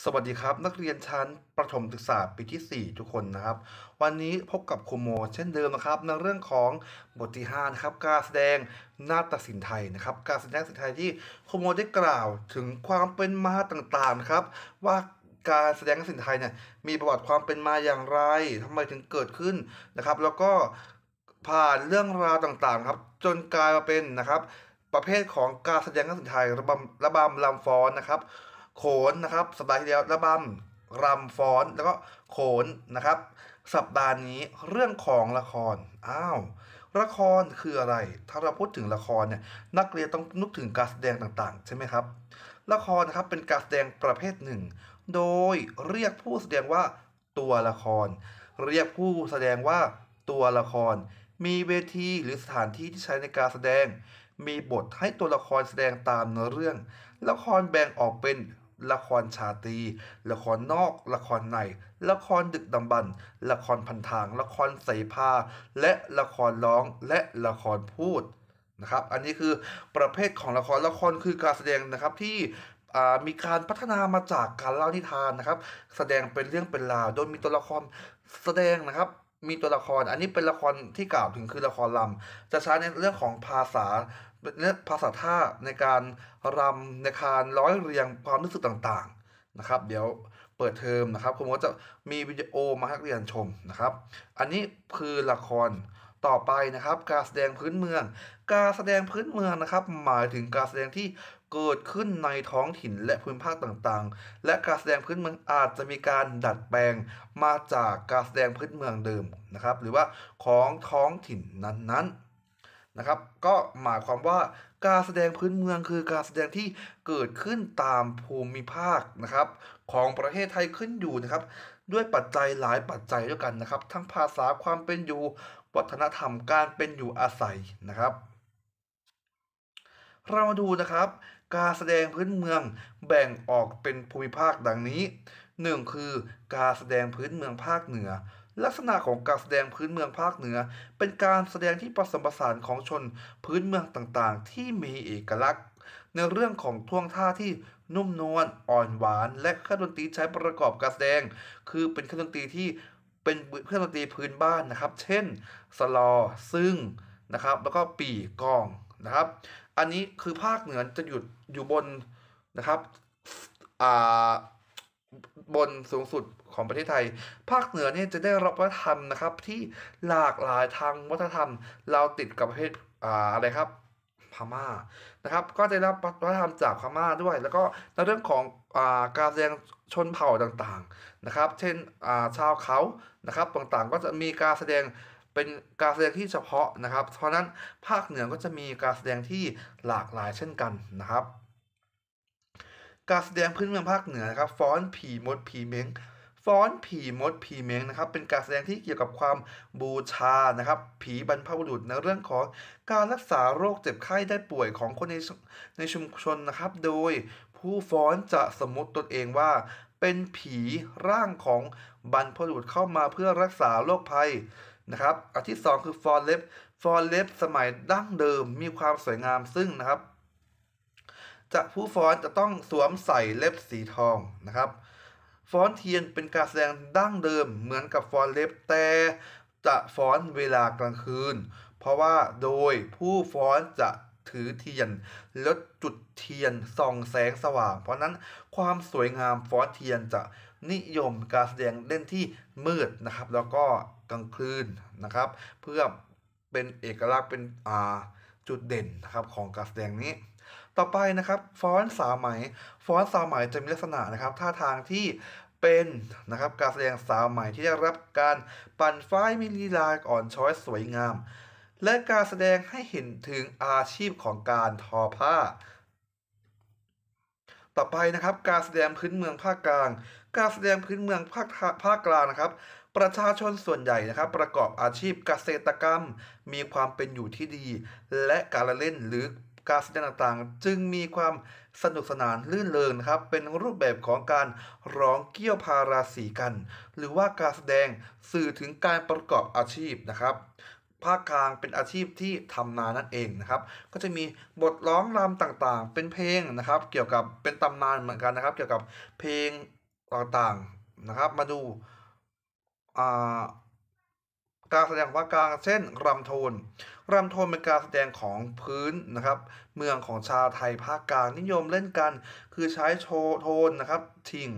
สวัสดีครับนักเรียนชั้นประถมศึกษาปีที่ 4 ทุกคนนะครับ วันนี้พบกับครูโม เช่นเดิมนะครับ ในเรื่องของบทที่5นะครับ การแสดง นาฏศิลป์ไทยนะครับ การแสดงศิลป์ไทยที่ครูโมได้กล่าวถึงความเป็นมาต่างๆครับ ว่าการแสดงศิลป์ไทยเนี่ยมีประวัติความเป็นมาอย่างไร ทำไมถึงเกิดขึ้นนะครับ แล้วก็ผ่านเรื่องราวต่างๆครับ จนกลายมาเป็นนะครับ ประเภทของการแสดงศิลป์ไทยระบำระบำลำฟ้อนนะครับโขนนะครับสัปดาห์ที่แล้วระบำรำฟ้อนแล้วก็โขนนะครับ สัปดาห์นี้เรื่องของละครอ้าวละครคืออะไร ถ้าเราพูดถึงละครเนี่ยนักเรียนต้องนึกถึงการแสดงต่างๆ ใช่ไหมครับละครนะครับเป็นการแสดงประเภทหนึ่ง โดยเรียกผู้แสดงว่าตัวละคร เรียกผู้แสดงว่าตัวละคร มีเวทีหรือสถานที่ที่ใช้ในการแสดง มีบทให้ตัวละครแสดงตามเนื้อเรื่อง ละครแบ่งออกเป็นละครชาตรีละครนอก ละครในละครดึกดำบรรละครพันทาง ละครใสพาและละครร้องและละครพูดนะครับอันนี้คือประเภทของละครละครคือการแสดงนะครับที่มีการพัฒนามาจากการเล่านิทานนะครับ แสดงเป็นเรื่องเป็นราวโดยมีตัวละครแสดงนะครับมีตัวละครอันนี้เป็นละครที่กล่าวถึงคือละครลำจะใช้ในเรื่องของภาษาเนี้ยภาษาท่าในการรำในการร้อยเรียงความรู้สึกต่างๆนะครับ เดี๋ยวเปิดเทอมนะครับคุณหมอจะมีวิดีโอมาให้เรียนชมนะครับ อันนี้คือละครต่อไปนะครับ การแสดงพื้นเมือง การแสดงพื้นเมืองนะครับ หมายถึงการแสดงที่เกิดขึ้นในท้องถิ่นและพื้นภาคต่างๆ และการแสดงพื้นเมืองอาจจะมีการดัดแปลงมาจากการแสดงพื้นเมืองเดิมนะครับ หรือว่าของท้องถิ่นนั้นๆนะครับก็หมายความว่าการแสดงพื้นเมืองคือ การแสดงที่เกิดขึ้นตามภูมิภาคนะครับของประเทศไทยขึ้นอยู่นะครับด้วยปัจจัยหลายปัจจัยด้วยกันนะครับ ทั้งภาษาความเป็นอยู่ วัฒนธรรมการเป็นอยู่อาศัยนะครับ เรามาดูนะครับ การแสดงพื้นเมืองแบ่งออกเป็นภูมิภาคดังนี้ 1. คือการแสดงพื้นเมืองภาคเหนือลักษณะของการแสดงพื้นเมืองภาคเหนือ เป็นการแสดงที่ผสมผสานของชนพื้นเมืองต่างๆ ที่มีเอกลักษณ์ ในเรื่องของท่วงท่าที่นุ่มนวลอ่อนหวาน และเครื่องดนตรีใช้ประกอบการแสดง คือเป็นเครื่องดนตรีที่เป็นเครื่องดนตรีพื้นบ้านนะครับ เช่นสลอซึ่งนะครับ แล้วก็ปีกองนะครับ อันนี้คือภาคเหนือจะหยุดอยู่บนนะครับอ่าบนสูงสุดของประเทศไทย ภาคเหนือเนี่ยจะได้รับวัฒนธรรมนะครับที่หลากหลายทางวัฒนธรรมเราติดกับประเทศอ่าอะไรครับพม่านะครับ ก็จะรับวัฒนธรรมจากพม่าด้วย แล้วก็ในเรื่องของอาการแสดงชนเผ่าต่างๆนะครับ เช่นชาวเขานะครับต่างๆก็จะมีการแสดงเป็นการแสดงที่เฉพาะนะครับ เพราะนั้นภาคเหนือก็จะมีการแสดงที่หลากหลายเช่นกันนะครับการแสดงพื้นเมืองภาคเหนือนะครับฟ้อนผีมดผีเม้งฟ้อนผีมดผีเม้งนะครับเป็นการแสดงที่เกี่ยวกับความบูชานะครับ ผีบรรพบุรุษในเรื่องของการรักษาโรคเจ็บไข้ได้ป่วยของคนในในชุมชนนะครับ โดย ผู้ฟ้อนจะสมมติตนเองว่า เป็นผีร่างของบรรพบุรุษเข้ามาเพื่อรักษาโรคภัยนะครับอันที่2คือฟ้อนเล็บฟอนเล็บสมัยดั้งเดิมมีความสวยงามซึ่งนะครับจะผู้ฟ้อนจะต้องสวมใส่เล็บสีทองนะครับฟ้อนเทียนเป็นการแสดงดั้งเดิมเหมือนกับฟ้อนเล็บแต่ จะฟ้อนเวลากลางคืน เพราะว่าโดยผู้ฟ้อนจะถือเทียนแล้วจุดเทียนส่องแสงสว่างเพราะนั้นความสวยงามฟ้อนเทียนจะนิยมการแสดงเล่นที่มืดนะครับ แล้วก็กลางคืนนะครับ เพื่อเป็นเอกลักษณ์เป็นจุดเด่นนะครับของการแสดงนี้ต่อไปนะครับฟ้อนสาวไหมฟ้อนสาวไหมจะมีลักษณะนะครับท่าทางที่เป็นนะครับการแสดงสาวใหม่ที่ได้รับการปั่นฝ้ายมีลีลาอ่อนช้อยสวยงาม และการแสดงให้เห็นถึงอาชีพของการทอผ้า ต่อไปนะครับการแสดงพื้นเมืองภาคกลาง การแสดงพื้นเมืองภาคภาคกลางนะครับ ประชาชนส่วนใหญ่นะครับ ประกอบอาชีพเกษตรกรรมมีความเป็นอยู่ที่ดีและการเล่นหรือการแสดงต่างๆจึงมีความสนุกสนานลื่นเลิงนะครับเป็นรูปแบบของการร้องเกี้ยวพาราสีกัน หรือว่าการแสดงสื่อถึงการประกอบอาชีพนะครับ ภาคกลางเป็นอาชีพที่ทำนานั่นเองนะครับก็จะมีบทร้องรำต่างๆ เป็นเพลงนะครับเกี่ยวกับเป็นตำนานเหมือนกันนะครับเกี่ยวกับเพลงต่างๆนะครับมาดูอ่าการแสดงว่าการเช่นรำโทนรำโทนเป็นการแสดงของพื้นนะครับ เมืองของชาวไทยภาคกลาง นิยมเล่นกัน คือใช้โชว์โทนนะครับทิ่ง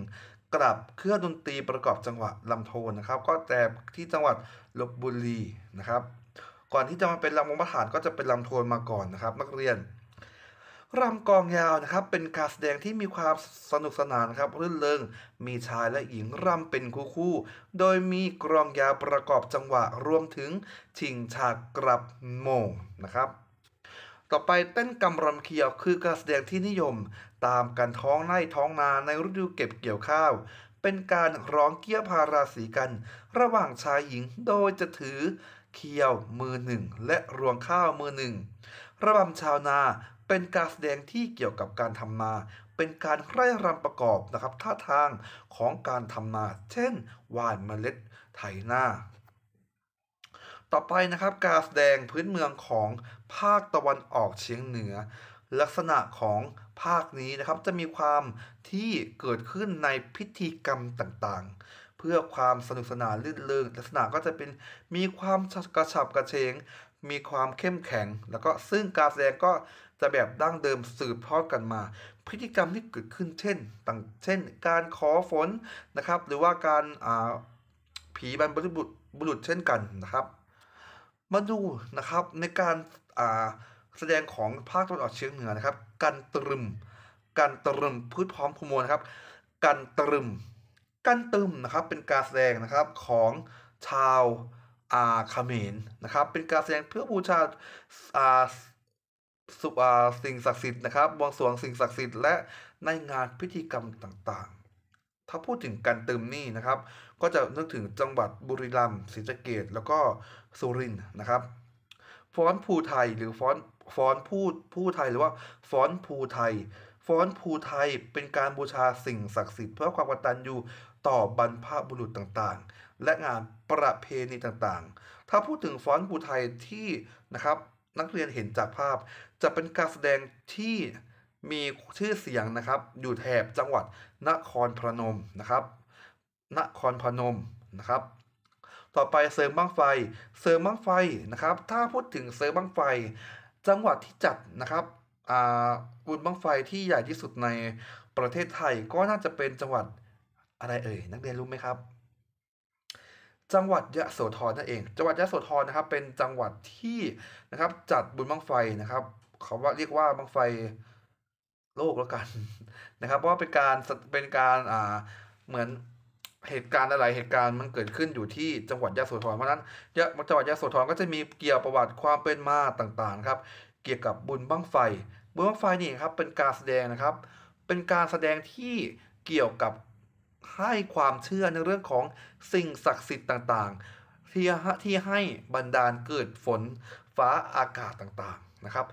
กลับเครื่องดนตรีประกอบจังหวะลำโทนนะครับ ก็แต่ที่จังหวัดลบบุรีนะครับ ก่อนที่จะมาเป็นลำวงประฐานก็จะเป็นลำโทนมาก่อนนะครับ นักเรียนรำกองยาวนะครับเป็นการแสดงที่มีความสนุกสนานครับรื่นเริงมีชายและหญิงรำเป็นคู่คู่โดยมีกรองยาวประกอบจังหวะรวมถึงชิงฉากกลับโมงนะครับ ต่อไปเต้นกำรำเคียวคือการแสดงที่นิยมตามการท้องไร่ท้องนาในฤดูเก็บเกี่ยวข้าว เป็นการร้องเกี้ยพาราสีกัน ระหว่างชายหญิงโดยจะถือเคียวมือหนึ่ง และรวงข้าวมือหนึ่ง ระบำชาวนาเป็นการแสดงที่เกี่ยวกับการทำนาเป็นการไร่รำประกอบนะครับ ท่าทางของการทำนาเช่นหว่านเมล็ดไถนาต่อไปนะครับการแสดงพื้นเมืองของภาคตะวันออกเฉียงเหนือ ลักษณะของภาคนี้นะครับจะมีความที่เกิดขึ้นในพิธีกรรมต่างๆ เพื่อความสนุกสนานลื่นเริงลักษณะก็จะเป็นมีความกระฉับกระเฉง มีความเข้มแข็ง แล้วก็ซึ่งการแสดงก็จะแบบดั้งเดิมสืบทอดกันมา พฤติกรรมที่เกิดขึ้นเช่นต่างเช่น การขอฝนนะครับ หรือว่าการอ่าผีบรรพบุรุษบุรุษเช่นกันนะครับมาดูนะครับในการอ่าแสดงของภาคตะวันออกเฉียงเหนือนะครับกันตรึมกันตรึมพืชพร้อมพมวนะครับกันตรึมกันตรึมนะครับเป็นการแสดงนะครับของชาวอาคาเมนนะครับเป็นการแสดงเพื่อบูชาอาสุาสิ่งศักดิ์สิทธิ์นะครับบวงสรวงสิ่งศักดิ์สิทธิ์ และในงานพิธีกรรมต่างๆ ถ้าพูดถึงการเติมนี้นะครับ ก็จะนึกถึงจังหวัดบุรีรัมย์ศรีสะเกดแล้วก็สุรินทร์นะครับ ฟ้อนภูไทยหรือฟ้อน ฟ้อนพูดผู้ไทยหรือว่าฟ้อนภูไทย ฟ้อนภูไทยเป็นการบูชาสิ่งศักดิ์สิทธิ์เพื่อความกตัญญูต่อบรรพบุรุษต่างๆ และงานประเพณีต่างๆ ถ้าพูดถึงฟ้อนภูไทยที่นะครับนักเรียนเห็นจากภาพจะเป็นการแสดงที่มีชื่อเสียงนะครับ อยู่แถบจังหวัดนครพนมนะครับ นครพนมนะครับ ต่อไปเสริมบ้างไฟ เสริมบ้างไฟนะครับ ถ้าพูดถึงเสริมบ้างไฟ จังหวัดที่จัดนะครับอาบุญบ้างไฟที่ใหญ่ที่สุดในประเทศไทย ก็น่าจะเป็นจังหวัดอะไรเอ่ยนักเรียนรู้ไหมครับ จังหวัดยะโสธรนั่นเอง จังหวัดยะโสธรนะครับเป็นจังหวัดที่นะครับจัดบุญบ้างไฟนะครับเขาว่าเรียกว่าบังไฟโลกแล้วกันนะครับ เพราะเป็นการเป็นการอ่าเหมือนเหตุการณ์อะไรเหตุการณ์มันเกิดขึ้นอยู่ที่จังหวัดยะโสธรเพราะนั้นยะจังหวัดยะโสธรก็จะมีเกี่ยวประวัติความเป็นมาต่างๆครับ เกี่ยวกับบุญบั้งไฟบุญบั้งไฟนี่ครับเป็นการแสดงนะครับ เป็นการแสดงที่เกี่ยวกับให้ความเชื่อในเรื่องของสิ่งศักดิ์สิทธิ์ต่างๆที่ที่ให้บรรดาลเกิดฝนฟ้าอากาศต่างๆ นะครับ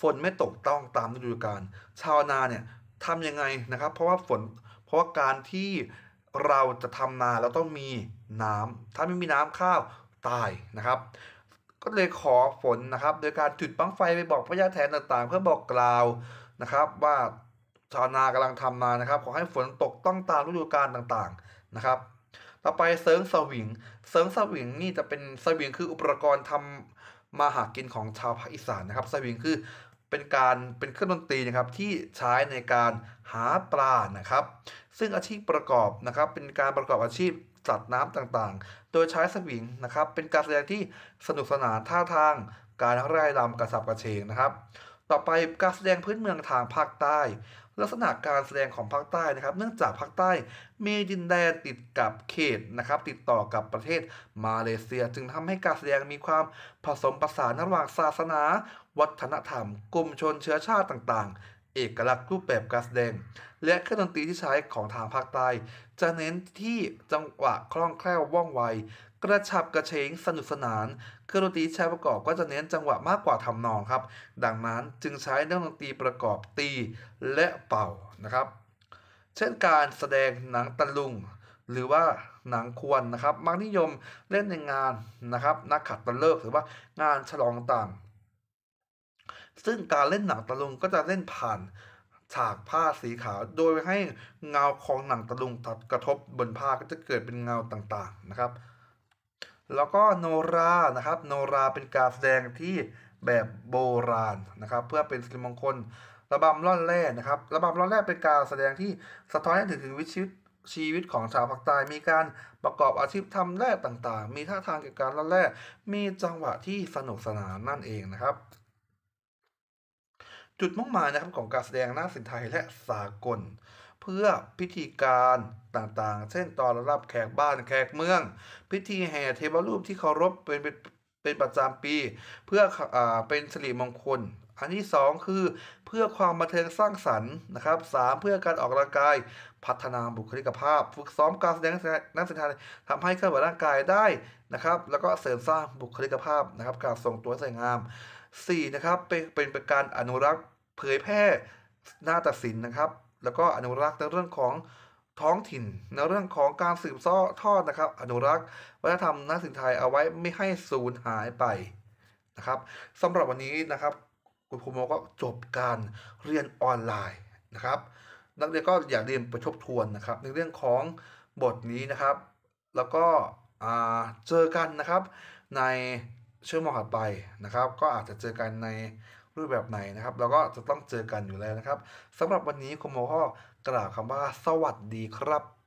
ฝนไม่ตกต้องตามฤดูกาลชาวนาเนี่ยทำยังไงนะครับ เพราะว่าฝนเพราะว่าการที่เราจะทำนาเราต้องมีน้ำถ้าไม่มีน้ำข้าวตายนะครับ ก็เลยขอฝนนะครับโดยการจุดบังไฟไปบอกพระยาแทนต่างๆ เพื่อบอกกล่าวนะครับ ว่าชาวนากำลังทำนานะครับ ขอให้ฝนตกต้องตามฤดูกาลต่างๆนะครับ ต่อไปเสริงสวิงเสริงสวิงนี่จะเป็นสวิงคืออุปกรณ์ทำมาหากินของชาวภาคอีสานนะครับสวิงคือเป็นการเป็นเครื่องดนตรีนะครับที่ใช้ในการหาปลานะครับ ซึ่งอาชีพประกอบนะครับเป็นการประกอบอาชีพสัตว์น้ำต่างๆ โดยใช้สวิงนะครับ เป็นการแสดงที่สนุกสนานท่าทางการร่ายรำกระสับกระเฉงนะครับ ต่อไปการแสดงพื้นเมืองทางภาคใต้ลักษณะการแสดงของภาคใต้นะครับ เนื่องจากภาคใต้มีดินแดนติดกับเขตนะครับ ติดต่อกับประเทศมาเลเซียจึงทำให้การแสดงมีความผสมผสานระหว่างศาสนา วัฒนธรรม กลุ่มชนเชื้อชาติต่างๆ เอกลักษณ์รูปแบบการแสดง และเครื่องดนตรีที่ใช้ของทางภาคใต้ จะเน้นที่จังหวะคล่องแคล่วว่องไว กระชับกระเฉงสนุกสนานเครื่องดนตรีใช้ประกอบก็จะเน้นจังหวะมากกว่าทำนองครับ ดังนั้นจึงใช้เครื่องดนตรีประกอบตีและเป่านะครับ เช่นการแสดงหนังตะลุง หรือว่าหนังควรนะครับมักนิยมเล่นในงานนะครับ นักขัดตะเลิกหรือว่างานฉลองต่างซึ่งการเล่นหนังตะลุงก็จะเล่นผ่าน ฉากผ้าสีขาวโดยให้เงาของหนังตะลุงกระทบบนผ้าก็จะเกิดเป็นเงาต่างๆ นะครับแล้วก็โนรานะครับ โนราเป็นการแสดงที่แบบโบราณนะครับเพื่อเป็นสิริมงคล ระบำร่อนแร่นะครับ ระบำร่อนแร่เป็นการแสดงที่สะท้อนให้ถึงถึงวิชิตชีวิตของชาวภาคใต้มีการประกอบอาชีพทำแร่ต่างๆ มีท่าทางเกี่ยวกับการร่อนแร่มีจังหวะที่สนุกสนานนั่นเองนะครับ จุดมุ่งหมายนะครับของการแสดงหน้าสินไทยและสากลเพื่อพิธีการต่างๆ เช่นตอนรับแขกบ้าน แขกเมือง พิธีแห่เทวรูปที่เคารพเป็นเป็นประจำปี เพื่ออเป็นสิริมงคล อันที่2คือ เพื่อความบันเทิงสร้างสรรค์นะครับสเพื่อการออกกำลังกายพัฒนาบุคลิกภาพ ฝึกซ้อมการแสดงนักแสดงทำให้เคลื่อนไหวร่างกายได้นะครับ แล้วก็เสริมสร้างบุคลิกภาพนะครับ การทรงตัวสวยงาม 4 นะครับ เป็นเป็นการอนุรักษ์เผยแพร่หน้าตัดสินนะครับแล้วก็อนุรักษ์ในเรื่องของท้องถิ่น ในเรื่องของการสืบซ้อทอดนะครับ อนุรักษ์วัฒนธรรมนักสินไทยเอาไว้ไม่ให้สูญหายไปนะครับสำหรับวันนี้นะครับคุณครูโมก็จบการเรียนออนไลน์นะครับ นักเรียนก็อยากเรียนประชบทวนนะครับ ในเรื่องของบทนี้นะครับ แล้วก็เจอกันนะครับในช่วงมหัดไปนะครับ ก็อาจจะเจอกันในรูปแบบไหนนะครับเราก็จะต้องเจอกันอยู่แล้วนะครับสำหรับวันนี้คุณโมก็กล่าวคำว่าสวัสดีครับ